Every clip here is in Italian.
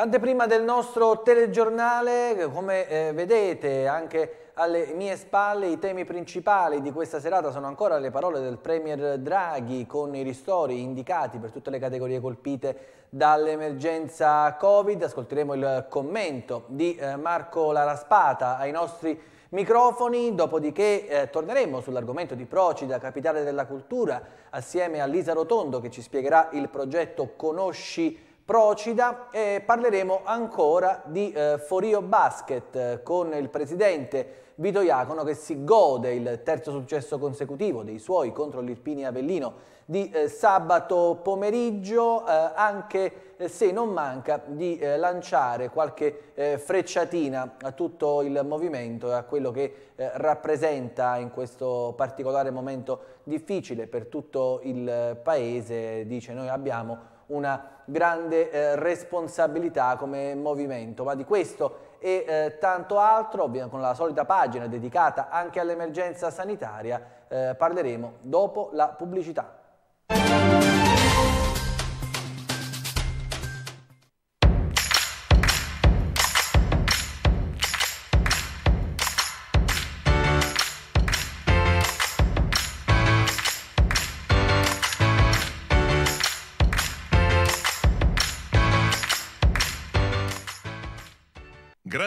L'anteprima del nostro telegiornale, eh, come eh, vedete anche alle mie spalle, i temi principali di questa serata sono ancora le parole del Premier Draghi con i ristori indicati per tutte le categorie colpite dall'emergenza Covid. Ascolteremo il commento di eh, Marco Laraspata ai nostri microfoni, dopodiché eh, torneremo sull'argomento di Procida, capitale della cultura, assieme a Lisa Rotondo che ci spiegherà il progetto Conosci Procida e parleremo ancora di eh, Forio Basket eh, con il presidente Vito Iacono che si gode il terzo successo consecutivo dei suoi contro l'Irpini Avellino di eh, sabato pomeriggio, eh, anche eh, se non manca di eh, lanciare qualche eh, frecciatina a tutto il movimento e a quello che rappresenta in questo particolare momento difficile per tutto il paese. Dice noi abbiamo una grande eh, responsabilità come movimento, ma di questo e eh, tanto altro, con la solita pagina dedicata anche all'emergenza sanitaria, eh, parleremo dopo la pubblicità.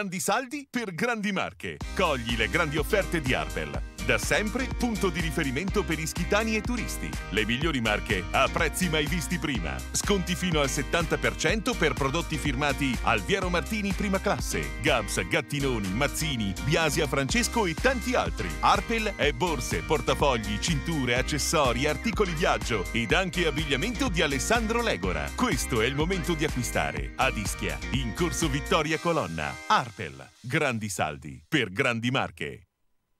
grandi saldi per grandi marche. Cogli le grandi offerte di Arbel. Da sempre punto di riferimento per ischitani e turisti. Le migliori marche a prezzi mai visti prima. Sconti fino al 70% per prodotti firmati Alviero Martini prima classe, Gabs, Gattinoni, Mazzini, Biasia Francesco e tanti altri. Arpel è borse, portafogli, cinture, accessori, articoli viaggio ed anche abbigliamento di Alessandro Legora. Questo è il momento di acquistare. Ad Ischia, in corso Vittoria Colonna. Arpel. Grandi saldi per grandi marche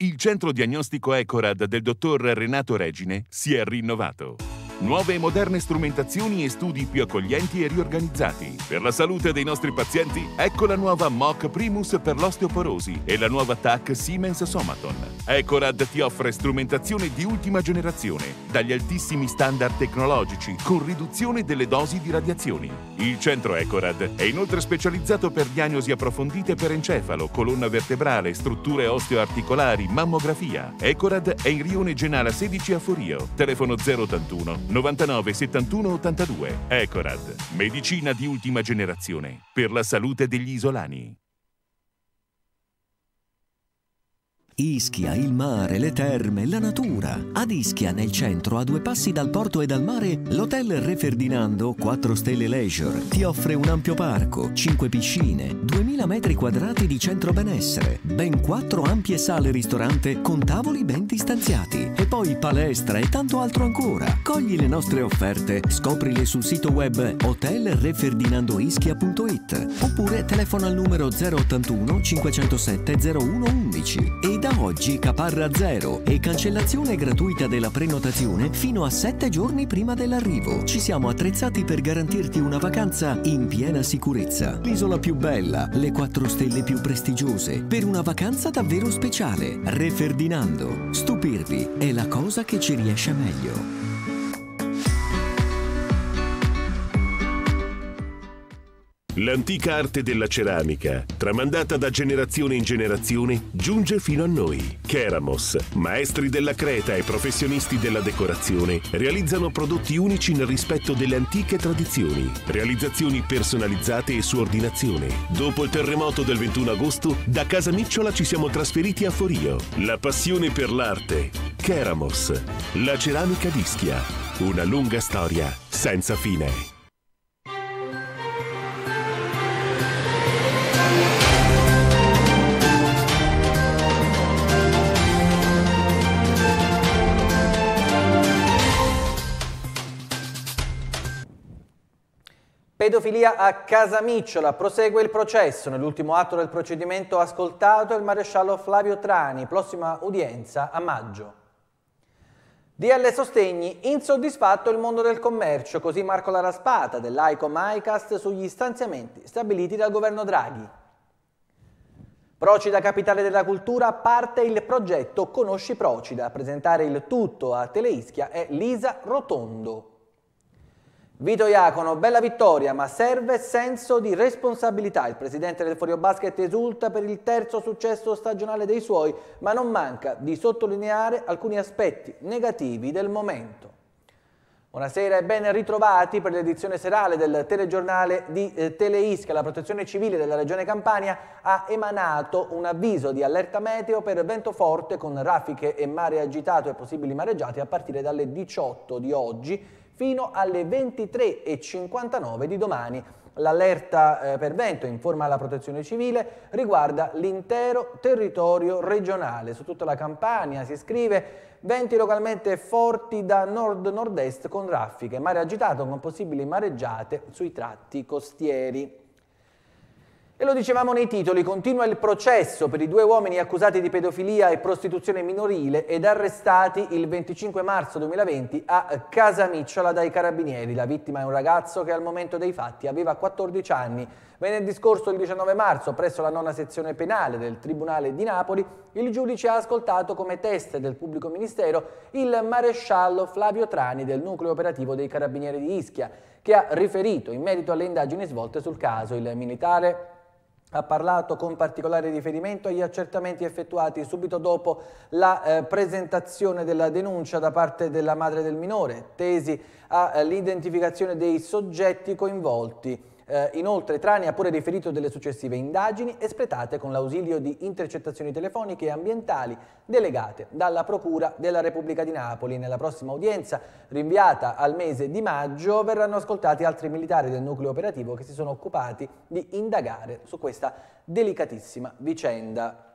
il centro diagnostico Ecorad del dottor Renato Regine si è rinnovato. Nuove e moderne strumentazioni e studi più accoglienti e riorganizzati. Per la salute dei nostri pazienti, ecco la nuova MOC Primus per l'osteoporosi e la nuova TAC Siemens Somaton. Ecorad ti offre strumentazione di ultima generazione, dagli altissimi standard tecnologici, con riduzione delle dosi di radiazioni. Il centro Ecorad è inoltre specializzato per diagnosi approfondite per encefalo, colonna vertebrale, strutture osteoarticolari, mammografia. Ecorad è in Rione Genala 16 a Forio, telefono 081 99 71 82. Ecorad, medicina di ultima generazione per la salute degli isolani. Ischia, il mare, le terme, la natura. Ad Ischia, nel centro, a due passi dal porto e dal mare, l'hotel Re Ferdinando 4 Stelle Leisure ti offre un ampio parco, 5 piscine, 2000 metri quadrati di centro benessere, ben 4 ampie sale ristorante con tavoli ben distanziati e poi palestra e tanto altro ancora. Cogli le nostre offerte, scoprile sul sito web hotelreferdinandoischia.it oppure telefona al numero 081 507 0111 ed da oggi caparra zero e cancellazione gratuita della prenotazione fino a 7 giorni prima dell'arrivo. Ci siamo attrezzati per garantirti una vacanza in piena sicurezza. L'isola più bella, le 4 stelle più prestigiose, per una vacanza davvero speciale. Re Ferdinando, stupirvi è la cosa che ci riesce meglio. L'antica arte della ceramica, tramandata da generazione in generazione, giunge fino a noi. Keramos, maestri della creta e professionisti della decorazione, realizzano prodotti unici nel rispetto delle antiche tradizioni, realizzazioni personalizzate e su ordinazione. Dopo il terremoto del 21 agosto, da Casa Micciola ci siamo trasferiti a Forio. La passione per l'arte. Keramos, la ceramica d'Ischia, una lunga storia senza fine. Pedofilia a Casamicciola, prosegue il processo. Nell'ultimo atto del procedimento ascoltato il maresciallo Flavio Trani, prossima udienza a maggio. DL Sostegni, insoddisfatto il mondo del commercio, così Marco Laraspata dell'AICO MyCast sugli stanziamenti stabiliti dal governo Draghi. Procida Capitale della Cultura parte il progetto Conosci Procida, a presentare il tutto a Teleischia è Lisa Rotondo. Vito Iacono, bella vittoria, ma serve senso di responsabilità. Il presidente del Forio Basket esulta per il terzo successo stagionale dei suoi, ma non manca di sottolineare alcuni aspetti negativi del momento. Buonasera e ben ritrovati per l'edizione serale del telegiornale di eh, Teleisca. La protezione civile della regione Campania ha emanato un avviso di allerta meteo per vento forte con raffiche e mare agitato e possibili mareggiati a partire dalle 18 di oggi fino alle 23.59 di domani. L'allerta eh, per vento in forma alla protezione civile riguarda l'intero territorio regionale. Su tutta la Campania si scrive venti localmente forti da nord-nord-est con raffiche, mare agitato con possibili mareggiate sui tratti costieri. E lo dicevamo nei titoli, continua il processo per i due uomini accusati di pedofilia e prostituzione minorile ed arrestati il 25 marzo 2020 a Casamicciola dai carabinieri. La vittima è un ragazzo che al momento dei fatti aveva 14 anni. Venerdì scorso, il 19 marzo, presso la nona sezione penale del Tribunale di Napoli, il giudice ha ascoltato come teste del pubblico ministero il maresciallo Flavio Trani del nucleo operativo dei Carabinieri di Ischia, che ha riferito in merito alle indagini svolte sul caso. Il militare ha parlato con particolare riferimento agli accertamenti effettuati subito dopo la eh, presentazione della denuncia da parte della madre del minore, tesi all'identificazione dei soggetti coinvolti. Eh, inoltre Trani ha pure riferito delle successive indagini espletate con l'ausilio di intercettazioni telefoniche e ambientali delegate dalla Procura della Repubblica di Napoli. Nella prossima udienza, rinviata al mese di maggio, verranno ascoltati altri militari del nucleo operativo che si sono occupati di indagare su questa delicatissima vicenda.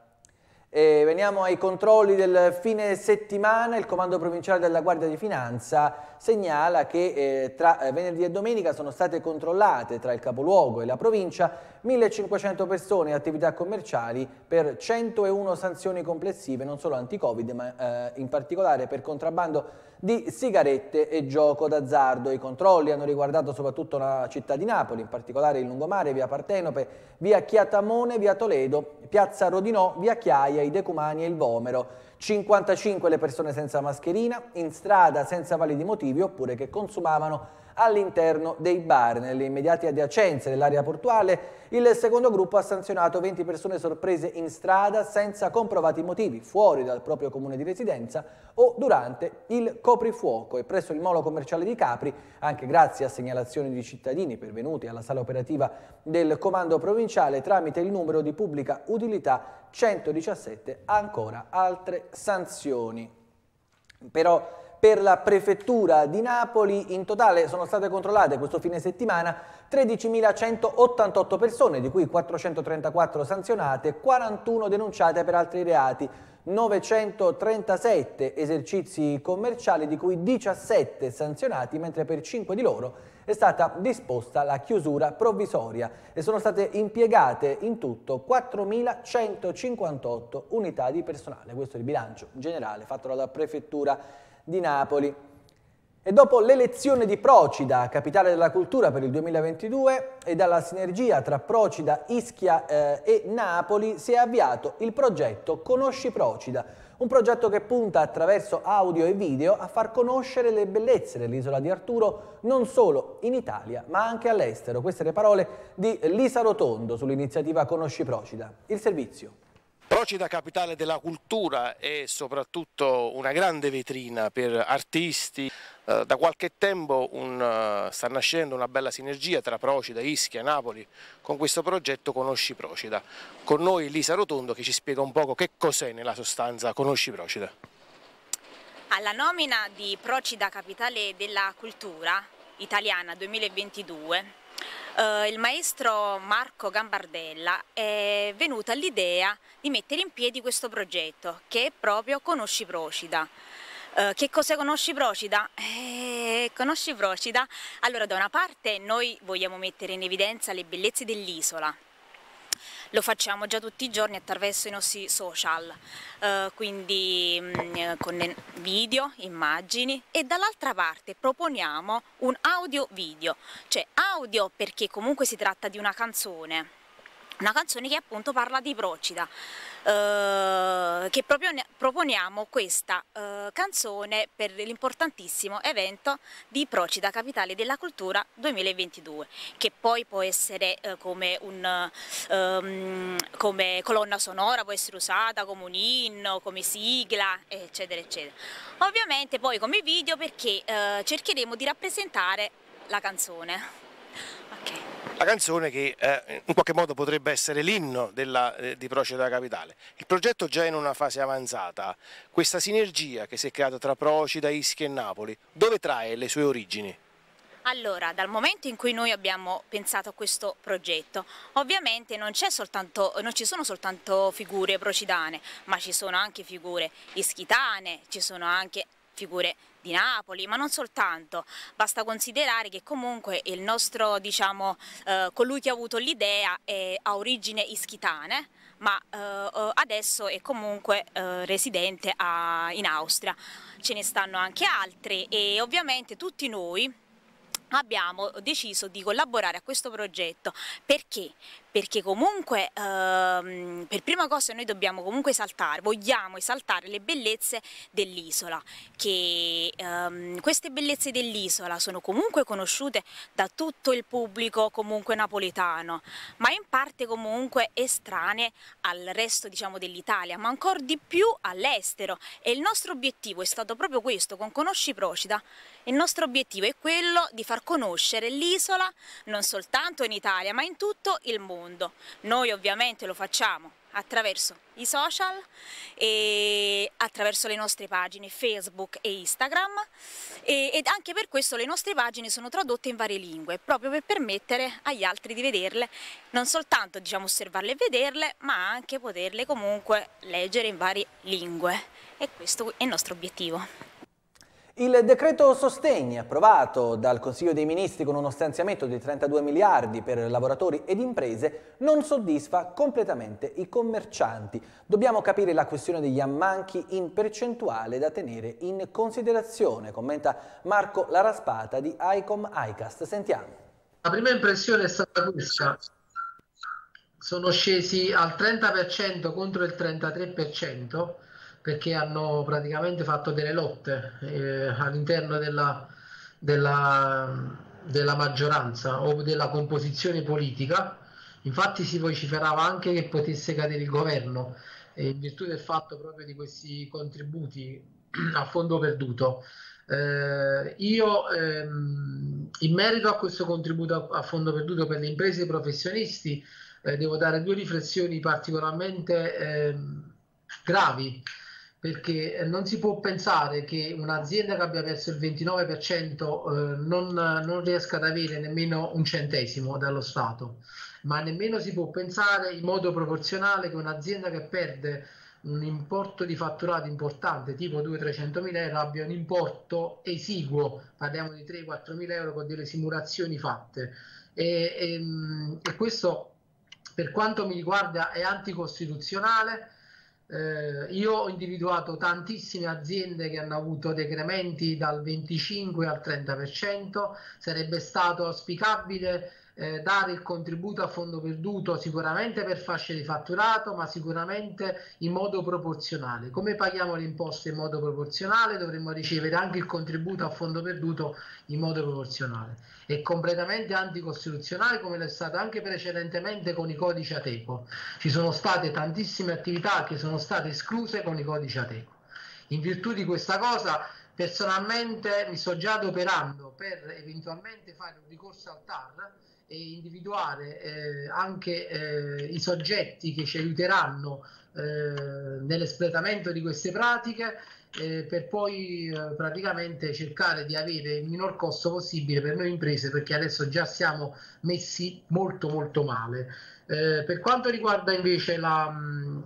E veniamo ai controlli del fine settimana, il Comando Provinciale della Guardia di Finanza segnala che eh, tra eh, venerdì e domenica sono state controllate tra il capoluogo e la provincia 1.500 persone e attività commerciali per 101 sanzioni complessive, non solo anti-Covid, ma eh, in particolare per contrabbando di sigarette e gioco d'azzardo. I controlli hanno riguardato soprattutto la città di Napoli, in particolare il lungomare, via Partenope, via Chiatamone, via Toledo, piazza Rodinò, via Chiaia, i Decumani e il Vomero. 55 le persone senza mascherina, in strada senza validi motivi oppure che consumavano all'interno dei bar. Nelle immediate adiacenze dell'area portuale il secondo gruppo ha sanzionato 20 persone sorprese in strada senza comprovati motivi, fuori dal proprio comune di residenza o durante il coprifuoco e presso il molo commerciale di Capri, anche grazie a segnalazioni di cittadini pervenuti alla sala operativa del comando provinciale tramite il numero di pubblica utilità 117 ancora altre sanzioni. Però per la prefettura di Napoli in totale sono state controllate questo fine settimana 13.188 persone, di cui 434 sanzionate, 41 denunciate per altri reati, 937 esercizi commerciali, di cui 17 sanzionati, mentre per 5 di loro è stata disposta la chiusura provvisoria e sono state impiegate in tutto 4.158 unità di personale. Questo è il bilancio generale fatto dalla Prefettura di Napoli. E dopo l'elezione di Procida, capitale della cultura per il 2022, e dalla sinergia tra Procida, Ischia eh, e Napoli, si è avviato il progetto Conosci Procida, un progetto che punta attraverso audio e video a far conoscere le bellezze dell'isola di Arturo non solo in Italia ma anche all'estero. Queste le parole di Lisa Rotondo sull'iniziativa Conosci Procida. Il servizio. Procida capitale della cultura è soprattutto una grande vetrina per artisti, eh, da qualche tempo un, eh, sta nascendo una bella sinergia tra Procida, Ischia, Napoli con questo progetto Conosci Procida. Con noi Lisa Rotondo che ci spiega un poco che cos'è nella sostanza Conosci Procida. Alla nomina di Procida Capitale della Cultura italiana 2022 eh, il maestro Marco Gambardella è venuta l'idea di mettere in piedi questo progetto che è proprio Conosci Procida. Eh, che cosa conosci Procida? Eh, conosci Procida? Allora da una parte noi vogliamo mettere in evidenza le bellezze dell'isola, lo facciamo già tutti i giorni attraverso i nostri social, eh, quindi mh, mm, eh, con video, immagini e dall'altra parte proponiamo un audio video, cioè audio perché comunque si tratta di una canzone una canzone che appunto parla di Procida, eh, che proponiamo questa eh, canzone per l'importantissimo evento di Procida Capitale della Cultura 2022, che poi può essere eh, come, un, ehm, come, colonna sonora, può essere usata come un inno, come sigla, eccetera, eccetera. Ovviamente poi come video perché eh, cercheremo di rappresentare la canzone la canzone che eh, in qualche modo potrebbe essere l'inno eh, di Proce della Capitale. Il progetto già in una fase avanzata, questa sinergia che si è creata tra Procida, Ischia e Napoli, dove trae le sue origini? Allora, dal momento in cui noi abbiamo pensato a questo progetto, ovviamente non, soltanto, non, ci sono soltanto figure procidane, ma ci sono anche figure ischitane, ci sono anche figure di Napoli, ma non soltanto. Basta considerare che comunque il nostro, diciamo, eh, colui che ha avuto l'idea è, ha origine ischitane, ma eh, eh, adesso è comunque eh, residente a, in Austria. Ce ne stanno anche altri e ovviamente tutti noi abbiamo deciso di collaborare a questo progetto perché? perché comunque ehm, per prima cosa noi dobbiamo comunque esaltare, vogliamo esaltare le bellezze dell'isola, che ehm, queste bellezze dell'isola sono comunque conosciute da tutto il pubblico comunque napoletano, ma in parte comunque estranee al resto diciamo dell'Italia, ma ancora di più all'estero e il nostro obiettivo è stato proprio questo, con Conosci Procida, il nostro obiettivo è quello di far conoscere l'isola non soltanto in Italia ma in tutto il mondo mondo. Noi ovviamente lo facciamo attraverso i social e attraverso le nostre pagine Facebook e Instagram e, ed anche per questo le nostre pagine sono tradotte in varie lingue proprio per permettere agli altri di vederle non soltanto diciamo osservarle e vederle ma anche poterle comunque leggere in varie lingue e questo è il nostro obiettivo il decreto sostegni approvato dal Consiglio dei Ministri con uno stanziamento di 32 miliardi per lavoratori ed imprese non soddisfa completamente i commercianti. Dobbiamo capire la questione degli ammanchi in percentuale da tenere in considerazione, commenta Marco Laraspata di ICOM ICAST. Sentiamo. La prima impressione è stata questa. Sono scesi al 30% contro il 33% perché hanno praticamente fatto delle lotte eh, all'interno della, della, della, maggioranza o della composizione politica. Infatti si vociferava anche che potesse cadere il governo eh, in virtù del fatto proprio di questi contributi a fondo perduto. Eh, io ehm, in merito a questo contributo a, a fondo perduto per le imprese e i professionisti eh, devo dare due riflessioni particolarmente ehm, gravi perché eh, non si può pensare che un'azienda che abbia perso il 29% eh, non, non, riesca ad avere nemmeno un centesimo dallo Stato, ma nemmeno si può pensare in modo proporzionale che un'azienda che perde un importo di fatturato importante, tipo 200-300 mila euro, abbia un importo esiguo, parliamo di 3-4 mila euro con delle simulazioni fatte. E, e, ehm, e questo, per quanto mi riguarda, è anticostituzionale eh, io ho individuato tantissime aziende che hanno avuto decrementi dal 25 al 30%, sarebbe stato auspicabile eh, dare il contributo a fondo perduto sicuramente per fasce di fatturato, ma sicuramente in modo proporzionale. Come paghiamo le imposte in modo proporzionale, dovremmo ricevere anche il contributo a fondo perduto in modo proporzionale. È completamente anticostituzionale come lo è stato anche precedentemente con i codici Ateco. Ci sono state tantissime attività che sono state escluse con i codici Ateco. In virtù di questa cosa Personalmente mi sto già adoperando per eventualmente fare un ricorso al TAR e individuare eh, anche eh, i soggetti che ci aiuteranno eh, nell'espletamento di queste pratiche eh, per poi eh, praticamente cercare di avere il minor costo possibile per noi imprese perché adesso già siamo messi molto molto male. Eh, per quanto riguarda invece la,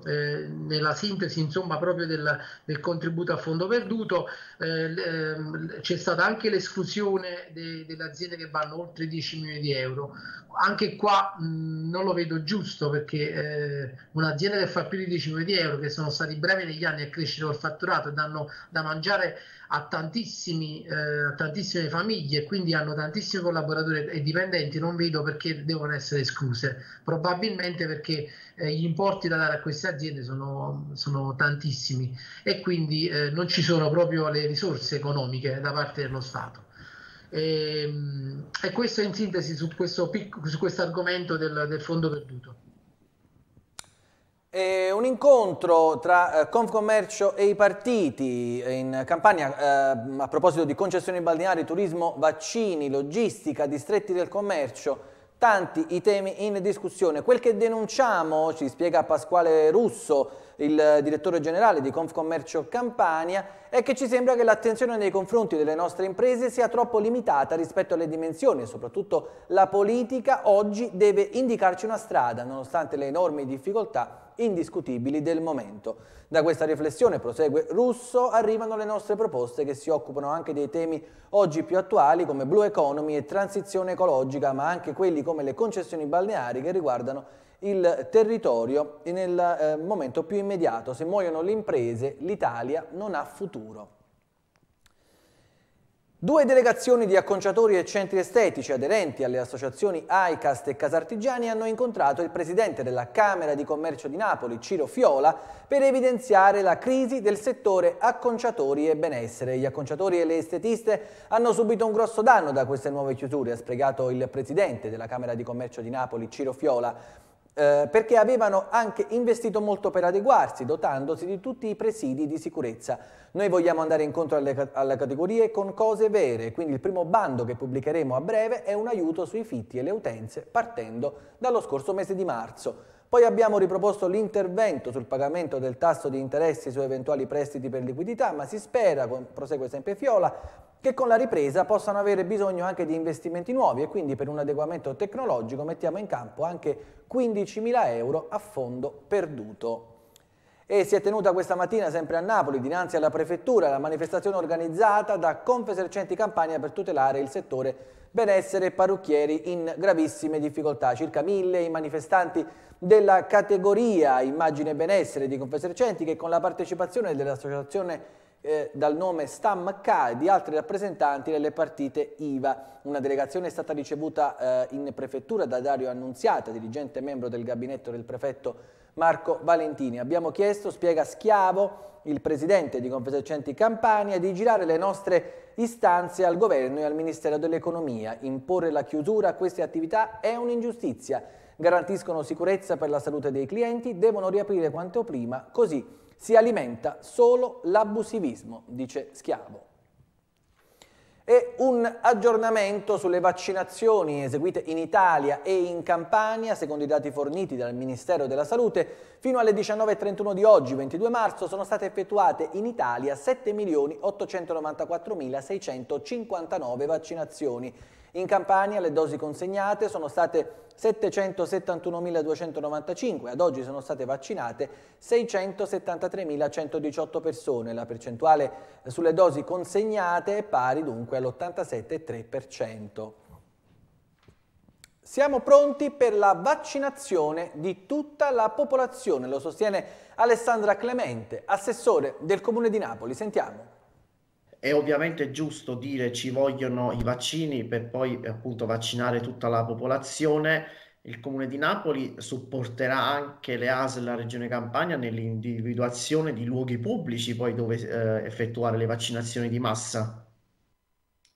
eh, nella sintesi insomma, proprio del, del, contributo a fondo perduto, eh, ehm, c'è stata anche l'esclusione de, delle aziende che vanno oltre 10 milioni di euro. Anche qua mh, non lo vedo giusto perché eh, un'azienda che fa più di 10 milioni di euro, che sono stati brevi negli anni a crescere il fatturato e danno da mangiare a, tantissimi, eh, a tantissime famiglie e quindi hanno tantissimi collaboratori e dipendenti, non vedo perché devono essere escluse, probabilmente perché eh, gli importi da dare a queste aziende sono, sono tantissimi e quindi eh, non ci sono proprio le risorse economiche da parte dello Stato. E, ehm, e questo in sintesi su questo, su questo argomento del, del fondo perduto. Eh, un incontro tra eh, Confcommercio e i partiti eh, in Campania eh, a proposito di concessioni balneari, turismo, vaccini, logistica, distretti del commercio, tanti i temi in discussione. Quel che denunciamo, ci spiega Pasquale Russo, il direttore generale di Confcommercio Campania, è che ci sembra che l'attenzione nei confronti delle nostre imprese sia troppo limitata rispetto alle dimensioni e soprattutto la politica oggi deve indicarci una strada, nonostante le enormi difficoltà indiscutibili del momento. Da questa riflessione, prosegue Russo, arrivano le nostre proposte che si occupano anche dei temi oggi più attuali come Blue Economy e transizione ecologica, ma anche quelli come le concessioni balneari che riguardano il territorio nel eh, momento più immediato. Se muoiono le imprese, l'Italia non ha futuro. Due delegazioni di acconciatori e centri estetici aderenti alle associazioni ICAST e Casartigiani hanno incontrato il presidente della Camera di Commercio di Napoli, Ciro Fiola, per evidenziare la crisi del settore acconciatori e benessere. Gli acconciatori e le estetiste hanno subito un grosso danno da queste nuove chiusure, ha spiegato il presidente della Camera di Commercio di Napoli, Ciro Fiola. Eh, perché avevano anche investito molto per adeguarsi, dotandosi di tutti i presidi di sicurezza. Noi vogliamo andare incontro alle, alle, categorie con cose vere, quindi il primo bando che pubblicheremo a breve è un aiuto sui fitti e le utenze partendo dallo scorso mese di marzo. Poi abbiamo riproposto l'intervento sul pagamento del tasso di interessi su eventuali prestiti per liquidità, ma si spera, prosegue sempre Fiola, che con la ripresa possano avere bisogno anche di investimenti nuovi e quindi per un adeguamento tecnologico mettiamo in campo anche 15.000 euro a fondo perduto. E si è tenuta questa mattina, sempre a Napoli, dinanzi alla Prefettura, la manifestazione organizzata da Confesercenti Campania per tutelare il settore benessere e parrucchieri in gravissime difficoltà. Circa mille i manifestanti della categoria Immagine Benessere di Confesercenti che con la partecipazione dell'associazione eh, dal nome Stam Stamca e di altri rappresentanti delle partite IVA. Una delegazione è stata ricevuta eh, in prefettura da Dario Annunziata, dirigente membro del gabinetto del prefetto Marco Valentini. Abbiamo chiesto, spiega Schiavo, il presidente di Confesercenti Campania, di girare le nostre istanze al governo e al Ministero dell'Economia. Imporre la chiusura a queste attività è un'ingiustizia. Garantiscono sicurezza per la salute dei clienti, devono riaprire quanto prima, così si alimenta solo l'abusivismo, dice Schiavo e un aggiornamento sulle vaccinazioni eseguite in Italia e in Campania, secondo i dati forniti dal Ministero della Salute, fino alle 19.31 di oggi, 22 marzo, sono state effettuate in Italia 7.894.659 vaccinazioni in Campania le dosi consegnate sono state 771.295, ad oggi sono state vaccinate 673.118 persone, la percentuale sulle dosi consegnate è pari dunque all'87,3%. Siamo pronti per la vaccinazione di tutta la popolazione, lo sostiene Alessandra Clemente, assessore del Comune di Napoli. Sentiamo. È ovviamente giusto dire ci vogliono i vaccini per poi appunto vaccinare tutta la popolazione. Il Comune di Napoli supporterà anche le ASE e la Regione Campania nell'individuazione di luoghi pubblici poi dove eh, effettuare le vaccinazioni di massa.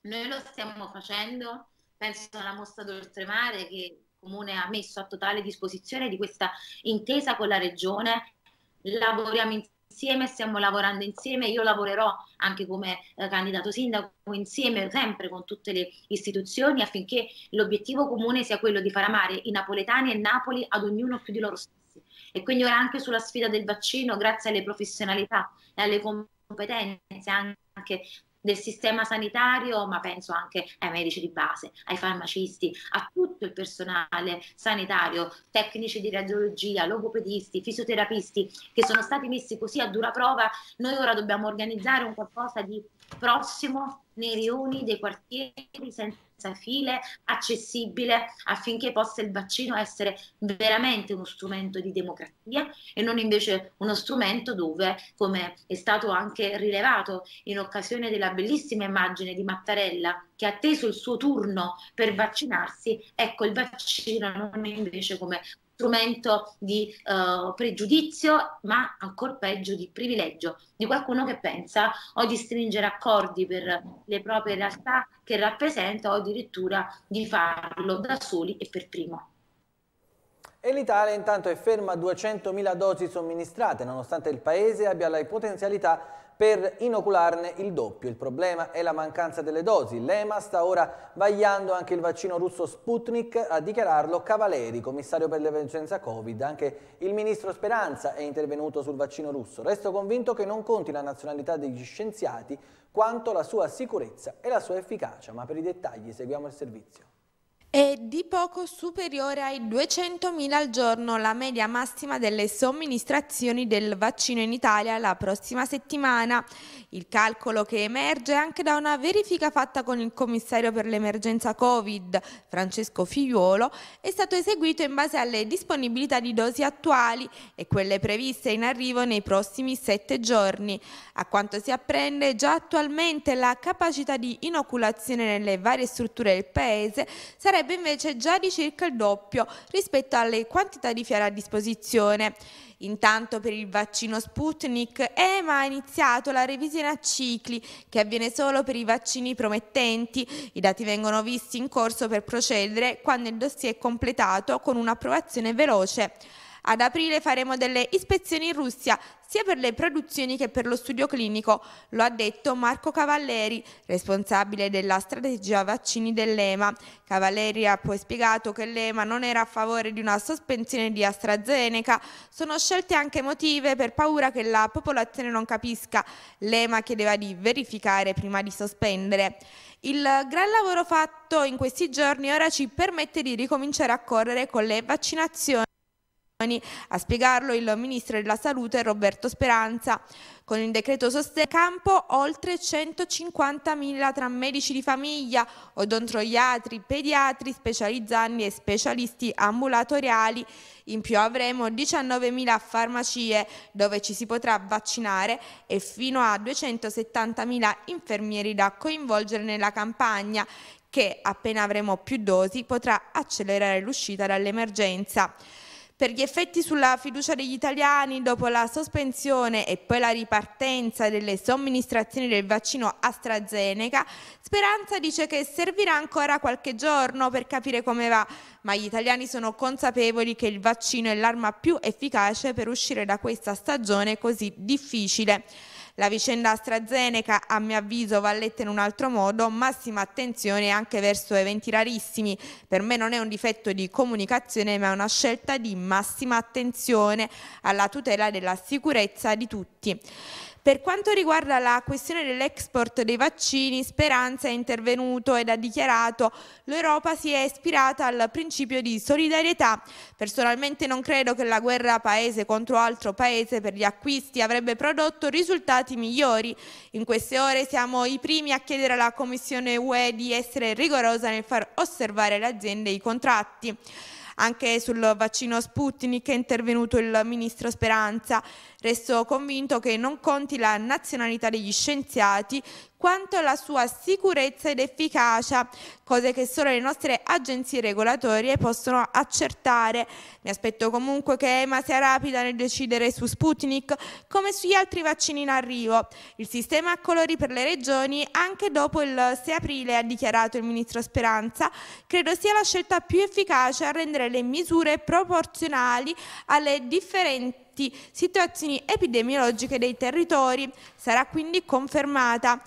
Noi lo stiamo facendo, penso alla mostra d'oltremare che il Comune ha messo a totale disposizione di questa intesa con la Regione. Lavoriamo insieme insieme, stiamo lavorando insieme, io lavorerò anche come eh, candidato sindaco insieme sempre con tutte le istituzioni affinché l'obiettivo comune sia quello di far amare i napoletani e Napoli ad ognuno più di loro stessi. E quindi ora anche sulla sfida del vaccino, grazie alle professionalità e alle competenze anche del sistema sanitario, ma penso anche ai medici di base, ai farmacisti, a tutto il personale sanitario, tecnici di radiologia, logopedisti, fisioterapisti che sono stati messi così a dura prova, noi ora dobbiamo organizzare un qualcosa di prossimo nei rioni dei quartieri senza senza file, accessibile affinché possa il vaccino essere veramente uno strumento di democrazia e non invece uno strumento dove, come è stato anche rilevato in occasione della bellissima immagine di Mattarella che ha atteso il suo turno per vaccinarsi, ecco il vaccino non è invece come strumento di uh, pregiudizio, ma ancora peggio di privilegio, di qualcuno che pensa o di stringere accordi per le proprie realtà che rappresenta o addirittura di farlo da soli e per primo. E l'Italia intanto è ferma a 200.000 dosi somministrate, nonostante il Paese abbia le potenzialità per inocularne il doppio. Il problema è la mancanza delle dosi. L'EMA sta ora vagliando anche il vaccino russo Sputnik a dichiararlo Cavaleri, commissario per l'emergenza Covid. Anche il ministro Speranza è intervenuto sul vaccino russo. Resto convinto che non conti la nazionalità degli scienziati quanto la sua sicurezza e la sua efficacia, ma per i dettagli seguiamo il servizio è di poco superiore ai 200.000 al giorno la media massima delle somministrazioni del vaccino in Italia la prossima settimana. Il calcolo che emerge anche da una verifica fatta con il commissario per l'emergenza Covid, Francesco Figliuolo, è stato eseguito in base alle disponibilità di dosi attuali e quelle previste in arrivo nei prossimi sette giorni. A quanto si apprende, già attualmente la capacità di inoculazione nelle varie strutture del Paese sarebbe sarebbe invece già di circa il doppio rispetto alle quantità di fiere a disposizione. Intanto per il vaccino Sputnik EMA ha iniziato la revisione a cicli che avviene solo per i vaccini promettenti. I dati vengono visti in corso per procedere quando il dossier è completato con un'approvazione veloce. Ad aprile faremo delle ispezioni in Russia sia per le produzioni che per lo studio clinico, lo ha detto Marco Cavalleri, responsabile della strategia vaccini dell'EMA. Cavalleri ha poi spiegato che l'EMA non era a favore di una sospensione di AstraZeneca, sono scelte anche motive per paura che la popolazione non capisca. L'EMA chiedeva di verificare prima di sospendere. Il gran lavoro fatto in questi giorni ora ci permette di ricominciare a correre con le vaccinazioni. A spiegarlo il Ministro della Salute Roberto Speranza con il decreto sostegno campo oltre 150.000 tra medici di famiglia, odontoiatri, pediatri, specializzanti e specialisti ambulatoriali. In più avremo 19.000 farmacie dove ci si potrà vaccinare e fino a 270.000 infermieri da coinvolgere nella campagna che appena avremo più dosi potrà accelerare l'uscita dall'emergenza. Per gli effetti sulla fiducia degli italiani dopo la sospensione e poi la ripartenza delle somministrazioni del vaccino AstraZeneca, Speranza dice che servirà ancora qualche giorno per capire come va, ma gli italiani sono consapevoli che il vaccino è l'arma più efficace per uscire da questa stagione così difficile. La vicenda AstraZeneca a mio avviso va letta in un altro modo, massima attenzione anche verso eventi rarissimi, per me non è un difetto di comunicazione ma è una scelta di massima attenzione alla tutela della sicurezza di tutti. Per quanto riguarda la questione dell'export dei vaccini, Speranza è intervenuto ed ha dichiarato l'Europa si è ispirata al principio di solidarietà. Personalmente non credo che la guerra paese contro altro paese per gli acquisti avrebbe prodotto risultati migliori. In queste ore siamo i primi a chiedere alla Commissione UE di essere rigorosa nel far osservare le aziende i contratti. Anche sul vaccino Sputnik è intervenuto il ministro Speranza, resto convinto che non conti la nazionalità degli scienziati, quanto alla sua sicurezza ed efficacia, cose che solo le nostre agenzie regolatorie possono accertare. Mi aspetto comunque che EMA sia rapida nel decidere su Sputnik come sugli altri vaccini in arrivo. Il sistema a colori per le regioni anche dopo il 6 aprile, ha dichiarato il ministro Speranza, credo sia la scelta più efficace a rendere le misure proporzionali alle differenti situazioni epidemiologiche dei territori. Sarà quindi confermata.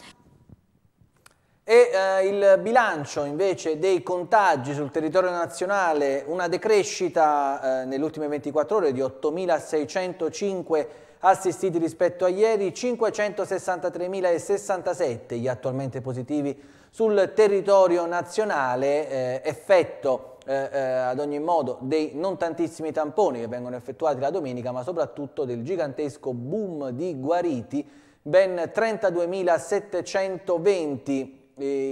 E eh, il bilancio invece dei contagi sul territorio nazionale, una decrescita eh, nelle ultime 24 ore di 8.605 assistiti rispetto a ieri, 563.067 gli attualmente positivi sul territorio nazionale, eh, effetto eh, eh, ad ogni modo dei non tantissimi tamponi che vengono effettuati la domenica, ma soprattutto del gigantesco boom di guariti, ben 32.720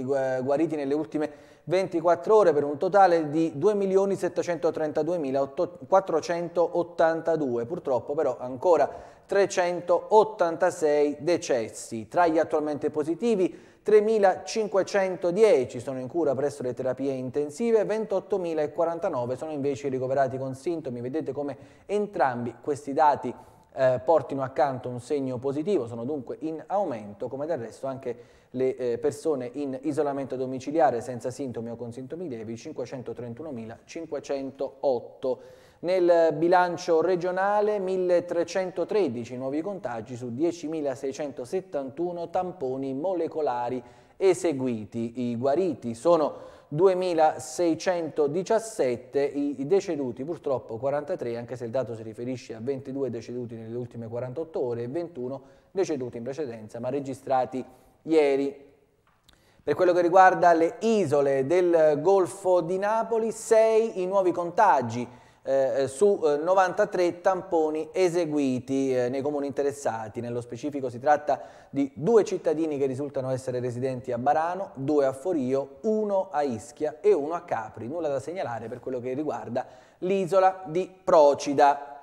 guariti nelle ultime 24 ore per un totale di 2.732.482, purtroppo però ancora 386 decessi. Tra gli attualmente positivi 3.510 sono in cura presso le terapie intensive, 28.049 sono invece ricoverati con sintomi. Vedete come entrambi questi dati eh, portino accanto un segno positivo, sono dunque in aumento, come del resto anche le eh, persone in isolamento domiciliare senza sintomi o con sintomi lievi, 531.508. Nel bilancio regionale 1.313 nuovi contagi su 10.671 tamponi molecolari eseguiti. I guariti sono 2617 i, deceduti, purtroppo 43, anche se il dato si riferisce a 22 deceduti nelle ultime 48 ore e 21 deceduti in precedenza, ma registrati ieri. Per quello che riguarda le isole del Golfo di Napoli, 6 i nuovi contagi, eh, eh, su 93 eh, tamponi eseguiti eh, nei comuni interessati. Nello specifico si tratta di due cittadini che risultano essere residenti a Barano, due a Forio, uno a Ischia e uno a Capri. Nulla da segnalare per quello che riguarda l'isola di Procida.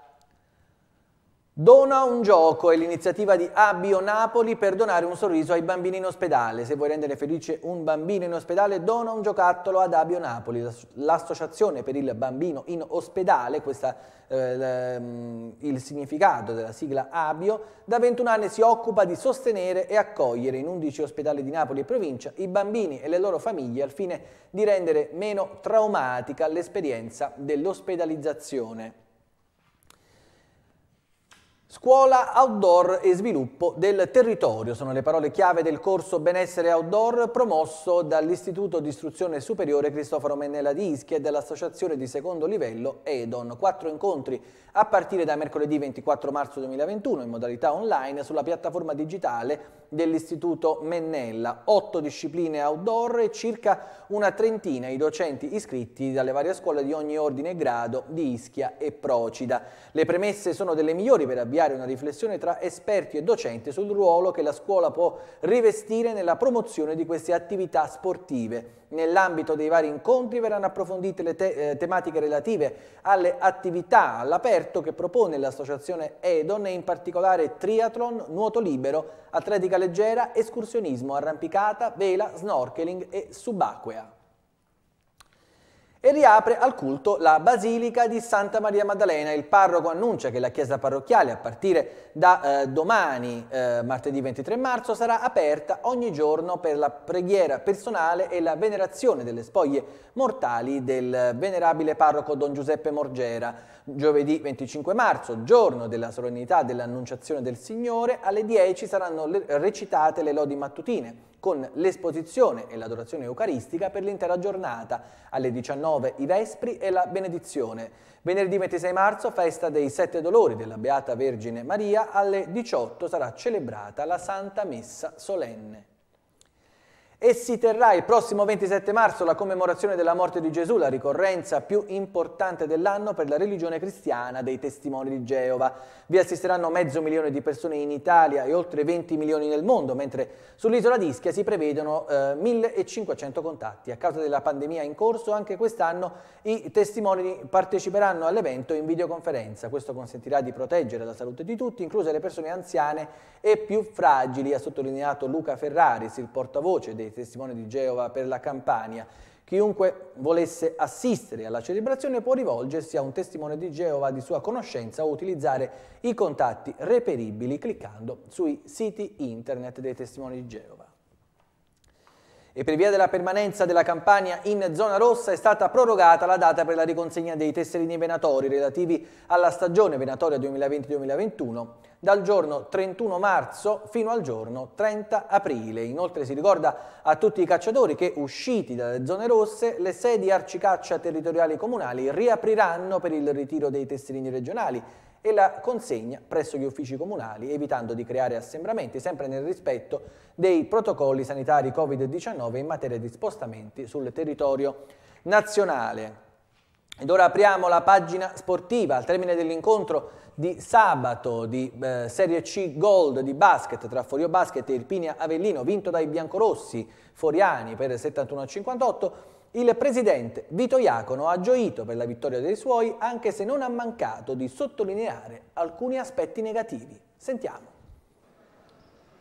Dona un gioco è l'iniziativa di Abio Napoli per donare un sorriso ai bambini in ospedale. Se vuoi rendere felice un bambino in ospedale, dona un giocattolo ad Abio Napoli. L'associazione per il bambino in ospedale, questo eh, mm, il significato della sigla Abio, da 21 anni si occupa di sostenere e accogliere in 11 ospedali di Napoli e provincia i bambini e le loro famiglie al fine di rendere meno traumatica l'esperienza dell'ospedalizzazione. Scuola outdoor e sviluppo del territorio sono le parole chiave del corso Benessere Outdoor promosso dall'Istituto di Istruzione Superiore Cristoforo Mennella di Ischia e dall'Associazione di Secondo Livello EDON. Quattro incontri a partire da mercoledì 24 marzo 2021 in modalità online sulla piattaforma digitale dell'Istituto Mennella. Otto discipline outdoor e circa una trentina i docenti iscritti dalle varie scuole di ogni ordine e grado di Ischia e Procida. Le premesse sono delle migliori per avviare avviare una riflessione tra esperti e docenti sul ruolo che la scuola può rivestire nella promozione di queste attività sportive. Nell'ambito dei vari incontri verranno approfondite le te eh, tematiche relative alle attività all'aperto che propone l'associazione Edon e in particolare triathlon, nuoto libero, atletica leggera, escursionismo, arrampicata, vela, snorkeling e subacquea e riapre al culto la Basilica di Santa Maria Maddalena. Il parroco annuncia che la chiesa parrocchiale a partire da eh, domani, eh, martedì 23 marzo, sarà aperta ogni giorno per la preghiera personale e la venerazione delle spoglie mortali del venerabile parroco Don Giuseppe Morgera. Giovedì 25 marzo, giorno della solennità dell'Annunciazione del Signore, alle 10 saranno recitate le lodi mattutine con l'esposizione e l'adorazione eucaristica per l'intera giornata, alle 19 i Vespri e la benedizione. Venerdì 26 marzo, festa dei Sette Dolori della Beata Vergine Maria, alle 18 sarà celebrata la Santa Messa Solenne. E si terrà il prossimo 27 marzo la commemorazione della morte di Gesù, la ricorrenza più importante dell'anno per la religione cristiana dei testimoni di Geova. Vi assisteranno mezzo milione di persone in Italia e oltre 20 milioni nel mondo, mentre sull'isola di Ischia si prevedono eh, 1500 contatti. A causa della pandemia in corso, anche quest'anno i testimoni parteciperanno all'evento in videoconferenza. Questo consentirà di proteggere la salute di tutti, incluse le persone anziane e più fragili, ha sottolineato Luca Ferraris, il portavoce dei dei testimoni di Geova per la Campania. Chiunque volesse assistere alla celebrazione può rivolgersi a un testimone di Geova di sua conoscenza o utilizzare i contatti reperibili cliccando sui siti internet dei testimoni di Geova e per via della permanenza della campagna in zona rossa è stata prorogata la data per la riconsegna dei tesserini venatori relativi alla stagione venatoria 2020-2021 dal giorno 31 marzo fino al giorno 30 aprile. Inoltre si ricorda a tutti i cacciatori che usciti dalle zone rosse le sedi arcicaccia territoriali comunali riapriranno per il ritiro dei tesserini regionali e la consegna presso gli uffici comunali, evitando di creare assembramenti, sempre nel rispetto dei protocolli sanitari Covid-19 in materia di spostamenti sul territorio nazionale. Ed ora apriamo la pagina sportiva al termine dell'incontro di sabato di eh, Serie C Gold di basket tra Forio Basket e Irpinia Avellino, vinto dai biancorossi foriani per 71 58. Il presidente Vito Iacono ha gioito per la vittoria dei suoi anche se non ha mancato di sottolineare alcuni aspetti negativi. Sentiamo.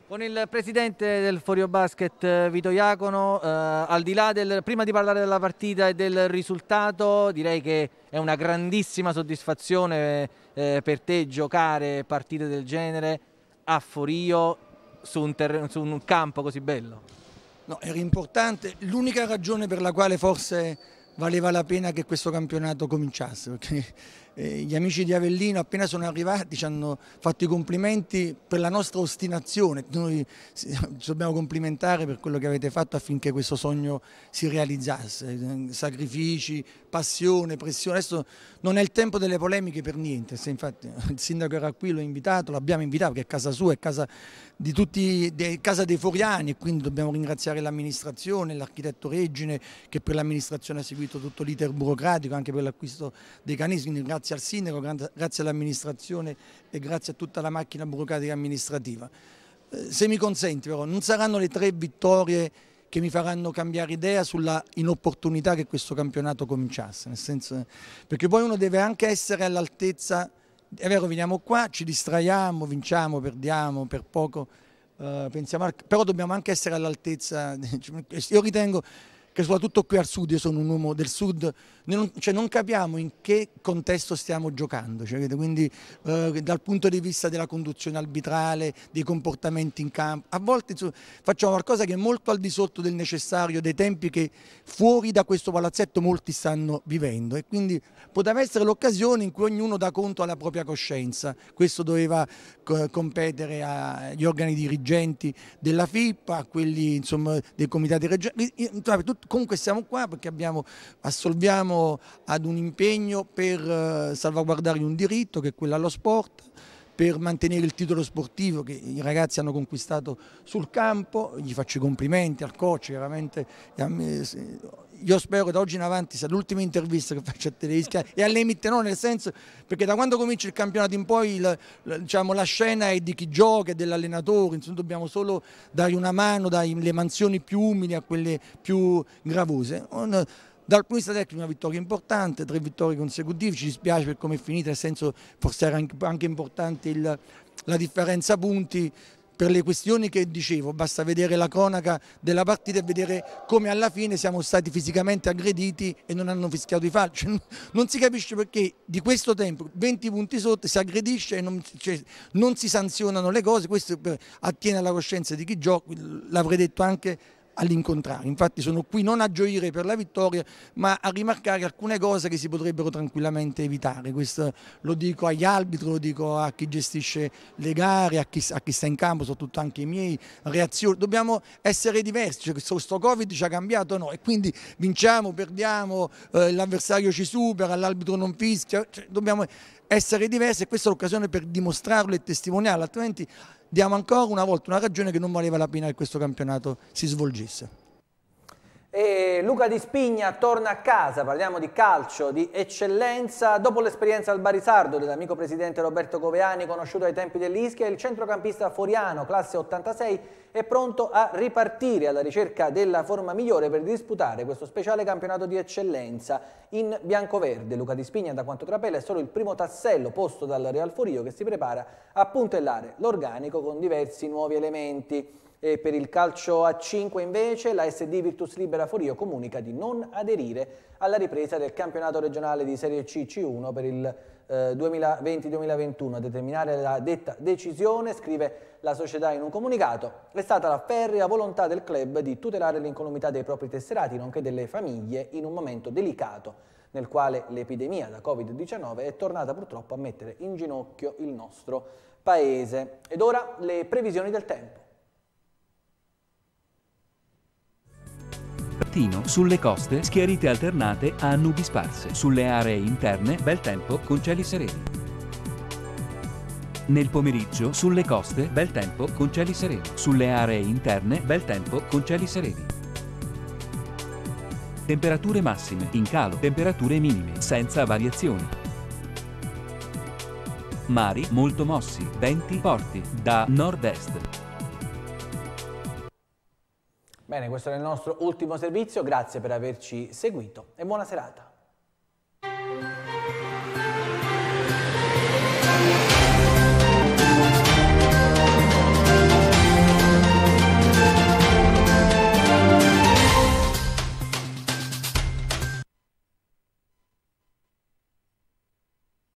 Con il presidente del Forio Basket eh, Vito Iacono, eh, al di là del, prima di parlare della partita e del risultato, direi che è una grandissima soddisfazione eh, per te giocare partite del genere a Forio su un, su un campo così bello. No, era importante. L'unica ragione per la quale forse valeva la pena che questo campionato cominciasse, perché eh, gli amici di Avellino appena sono arrivati ci hanno fatto i complimenti per la nostra ostinazione, noi ci dobbiamo complimentare per quello che avete fatto affinché questo sogno si realizzasse, sacrifici, passione, pressione, adesso non è il tempo delle polemiche per niente, se infatti il sindaco era qui, l'ho invitato, l'abbiamo invitato perché è casa sua, è casa, di tutti, è casa dei foriani e quindi dobbiamo ringraziare l'amministrazione, l'architetto Regine che per l'amministrazione ha seguito tutto l'iter burocratico anche per l'acquisto dei canismi, ringrazio grazie al sindaco, grazie all'amministrazione e grazie a tutta la macchina burocratica amministrativa. Eh, se mi consenti però, non saranno le tre vittorie che mi faranno cambiare idea sulla inopportunità che questo campionato cominciasse, nel senso, perché poi uno deve anche essere all'altezza, è vero veniamo qua, ci distraiamo, vinciamo, perdiamo per poco, eh, pensiamo, però dobbiamo anche essere all'altezza, cioè, io ritengo che soprattutto qui al sud, io sono un uomo del sud, non, cioè non capiamo in che contesto stiamo giocando, cioè, quindi eh, dal punto di vista della conduzione arbitrale, dei comportamenti in campo, a volte insomma, facciamo qualcosa che è molto al di sotto del necessario, dei tempi che fuori da questo palazzetto molti stanno vivendo e quindi poteva essere l'occasione in cui ognuno dà conto alla propria coscienza, questo doveva competere agli organi dirigenti della FIPPA, a quelli insomma, dei comitati regionali, comunque siamo qua perché abbiamo, assolviamo ad un impegno per eh, salvaguardare un diritto che è quello allo sport, per mantenere il titolo sportivo che i ragazzi hanno conquistato sul campo, gli faccio i complimenti al coach, chiaramente io spero che da oggi in avanti sia l'ultima intervista che faccio a Teleschia e all'Emit no, nel senso perché da quando comincia il campionato in poi il, diciamo, la scena è di chi gioca, dell'allenatore, insomma dobbiamo solo dare una mano dalle mansioni più umili a quelle più gravose. Dal punto di vista tecnico una vittoria importante, tre vittorie consecutive, ci dispiace per come è finita, nel senso forse era anche importante il, la differenza punti, per le questioni che dicevo, basta vedere la cronaca della partita e vedere come alla fine siamo stati fisicamente aggrediti e non hanno fischiato i falci. Non si capisce perché di questo tempo, 20 punti sotto, si aggredisce e non, cioè, non si sanzionano le cose, questo attiene alla coscienza di chi gioca, l'avrei detto anche all'incontrario. Infatti sono qui non a gioire per la vittoria ma a rimarcare alcune cose che si potrebbero tranquillamente evitare. Questo lo dico agli arbitri, lo dico a chi gestisce le gare, a chi, a chi sta in campo, soprattutto anche i miei reazioni. Dobbiamo essere diversi, cioè, questo, Covid ci ha cambiato no? E quindi vinciamo, perdiamo, eh, l'avversario ci supera, l'arbitro non fischia, cioè, dobbiamo essere diversi e questa è l'occasione per dimostrarlo e testimoniarlo, altrimenti diamo ancora una volta una ragione che non valeva la pena che questo campionato si svolgesse. E Luca Di Spigna torna a casa, parliamo di calcio, di eccellenza. Dopo l'esperienza al Barisardo dell'amico presidente Roberto Coveani, conosciuto ai tempi dell'Ischia, il centrocampista Foriano, classe 86, è pronto a ripartire alla ricerca della forma migliore per disputare questo speciale campionato di eccellenza in biancoverde. Luca Di Spigna, da quanto trapela, è solo il primo tassello posto dal Real Forio che si prepara a puntellare l'organico con diversi nuovi elementi. E per il calcio a 5 invece la SD Virtus Libera Forio comunica di non aderire alla ripresa del campionato regionale di Serie C C1 per il 2020-2021 eh, a determinare la detta decisione, scrive la società in un comunicato, è stata la ferrea volontà del club di tutelare l'incolumità dei propri tesserati nonché delle famiglie in un momento delicato nel quale l'epidemia da Covid-19 è tornata purtroppo a mettere in ginocchio il nostro paese. Ed ora le previsioni del tempo. mattino, sulle coste schiarite alternate a nubi sparse, sulle aree interne bel tempo con cieli sereni. Nel pomeriggio, sulle coste, bel tempo con cieli sereni. Sulle aree interne, bel tempo con cieli sereni. Temperature massime, in calo, temperature minime, senza variazioni. Mari molto mossi, venti forti, da nord-est. Bene, questo era il nostro ultimo servizio, grazie per averci seguito e buona serata.